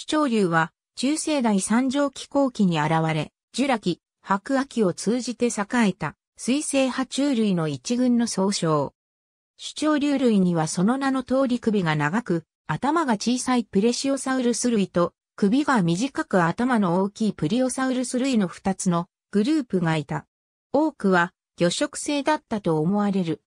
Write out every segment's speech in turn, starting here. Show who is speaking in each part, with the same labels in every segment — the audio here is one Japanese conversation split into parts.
Speaker 1: 主張流は中世代三条紀候期に現れ、ジュラ紀、白亜紀を通じて栄えた水生爬虫類の一群の総称。主張流類にはその名の通り首が長く、頭が小さいプレシオサウルス類と、首が短く頭の大きいプリオサウルス類の二つのグループがいた。多くは魚食性だったと思われる。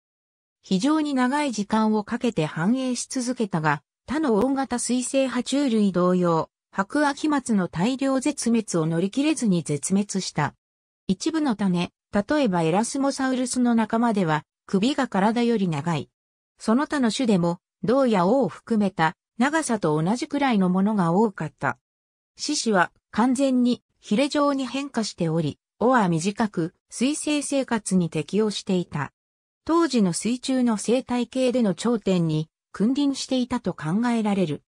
Speaker 1: 非常に長い時間をかけて繁栄し続けたが、他の大型水生爬虫類同様、白亜紀末の大量絶滅を乗り切れずに絶滅した。一部の種、例えばエラスモサウルスの仲間では、首が体より長い。その他の種でも、銅や王を含めた長さと同じくらいのものが多かった。獅子は完全にヒレ状に変化しており、尾は短く水生生活に適応していた。当時の水中の生態系での頂点に君臨していたと考えられる。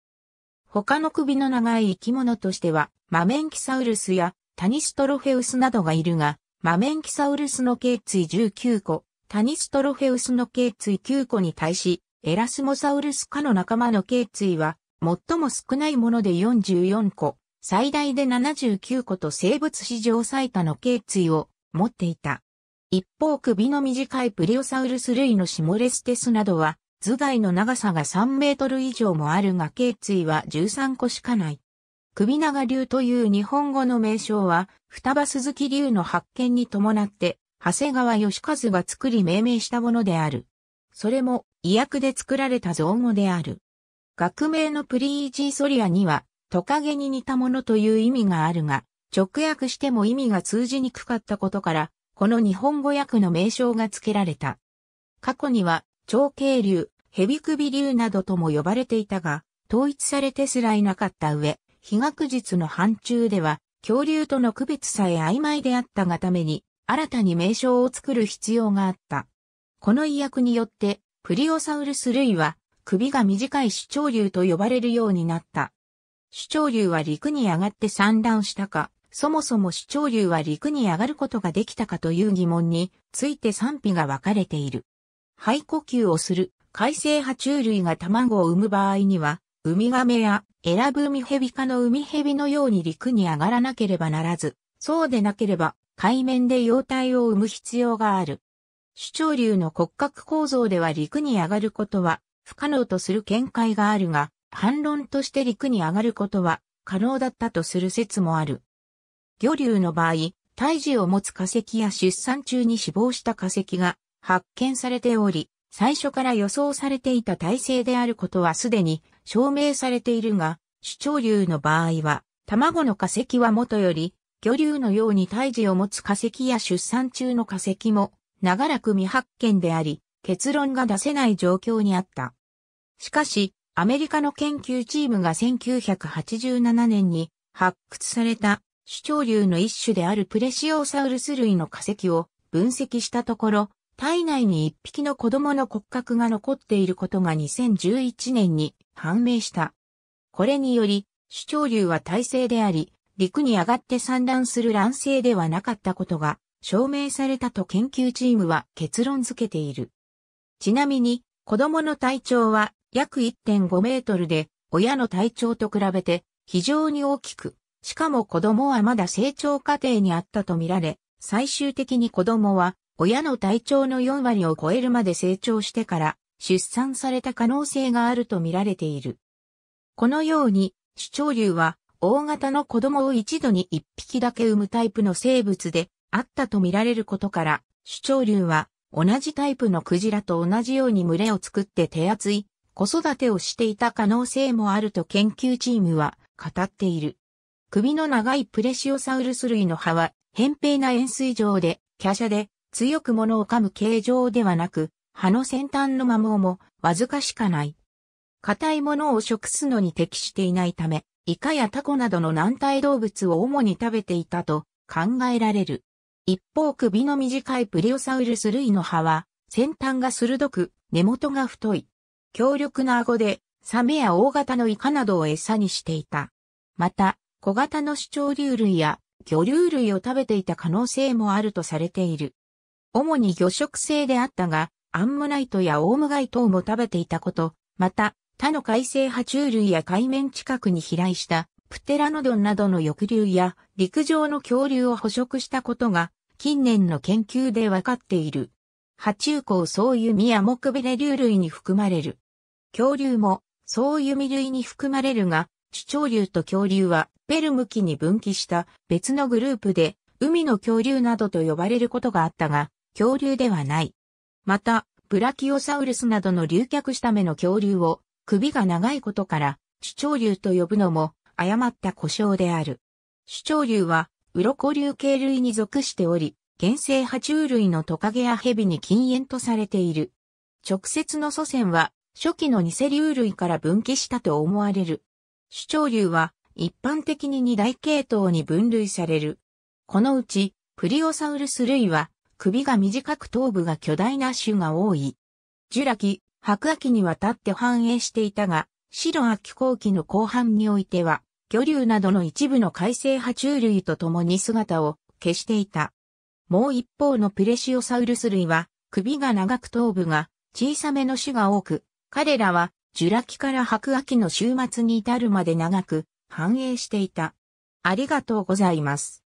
Speaker 1: 他の首の長い生き物としては、マメンキサウルスやタニストロフェウスなどがいるが、マメンキサウルスの頸椎19個、タニストロフェウスの頸椎9個に対し、エラスモサウルス科の仲間の頸椎は、最も少ないもので44個、最大で79個と生物史上最多の頸椎を持っていた。一方首の短いプリオサウルス類のシモレステスなどは頭蓋の長さが3メートル以上もあるが頸椎は13個しかない。首長竜という日本語の名称は、双葉鈴木竜の発見に伴って、長谷川義和が作り命名したものである。それも、医薬で作られた造語である。学名のプリージーソリアには、トカゲに似たものという意味があるが、直訳しても意味が通じにくかったことから、この日本語訳の名称が付けられた。過去には、長慶流、ヘビ首竜などとも呼ばれていたが、統一されてすらいなかった上、非学術の範疇では、恐竜との区別さえ曖昧であったがために、新たに名称を作る必要があった。この意訳によって、プリオサウルス類は、首が短い主張竜と呼ばれるようになった。主張竜は陸に上がって産卵したか、そもそも主張竜は陸に上がることができたかという疑問について賛否が分かれている。肺呼吸をする海生爬虫類が卵を産む場合には、ウミガメやエラブウミヘビ科のウミヘビのように陸に上がらなければならず、そうでなければ海面で幼体を産む必要がある。主張流の骨格構造では陸に上がることは不可能とする見解があるが、反論として陸に上がることは可能だったとする説もある。魚流の場合、胎児を持つ化石や出産中に死亡した化石が発見されており、最初から予想されていた体制であることはすでに証明されているが、主張流の場合は、卵の化石はもとより、魚流のように胎児を持つ化石や出産中の化石も、長らく未発見であり、結論が出せない状況にあった。しかし、アメリカの研究チームが1987年に発掘された主張流の一種であるプレシオサウルス類の化石を分析したところ、体内に一匹の子供の骨格が残っていることが2011年に判明した。これにより、主張流は体制であり、陸に上がって産卵する卵性ではなかったことが証明されたと研究チームは結論付けている。ちなみに、子供の体長は約1.5メートルで、親の体長と比べて非常に大きく、しかも子供はまだ成長過程にあったとみられ、最終的に子供は親の体長の4割を超えるまで成長してから出産された可能性があると見られている。このように、主張竜は大型の子供を一度に一匹だけ産むタイプの生物であったと見られることから、主張竜は同じタイプのクジラと同じように群れを作って手厚い子育てをしていた可能性もあると研究チームは語っている。首の長いプレシオサウルス類の葉は扁平な円錐状で、華奢で強く物を噛む形状ではなく、葉の先端の摩耗もわずかしかない。硬いものを食すのに適していないため、イカやタコなどの軟体動物を主に食べていたと考えられる。一方首の短いプリオサウルス類の葉は、先端が鋭く、根元が太い。強力な顎で、サメや大型のイカなどを餌にしていた。また、小型の主張竜類や魚竜類を食べていた可能性もあるとされている。主に魚食性であったが、アンモナイトやオウムガイ等も食べていたこと、また、他の海生爬虫類や海面近くに飛来したプテラノドンなどの翼竜や陸上の恐竜を捕食したことが近年の研究で分かっている。爬虫孔そう弓や木ベレ竜類に含まれる。恐竜もそう弓類に含まれるが、主鳥竜と恐竜はペルム期に分岐した別のグループで海の恐竜などと呼ばれることがあったが、恐竜ではない。また、ブラキオサウルスなどの竜脚した目の恐竜を首が長いことから主張竜と呼ぶのも誤った故障である。主張竜はウロコ竜系類に属しており、原生爬虫類のトカゲやヘビに禁煙とされている。直接の祖先は初期の偽竜類から分岐したと思われる。主張竜は一般的に二大系統に分類される。このうちプリオサウルス類は首が短く頭部が巨大な種が多い。ジュラ紀、白亜紀にわたって繁栄していたが、白亜紀後期の後半においては、魚竜などの一部の海生爬虫類と共に姿を消していた。もう一方のプレシオサウルス類は、首が長く頭部が小さめの種が多く、彼らはジュラ紀から白亜紀の終末に至るまで長く繁栄していた。ありがとうございます。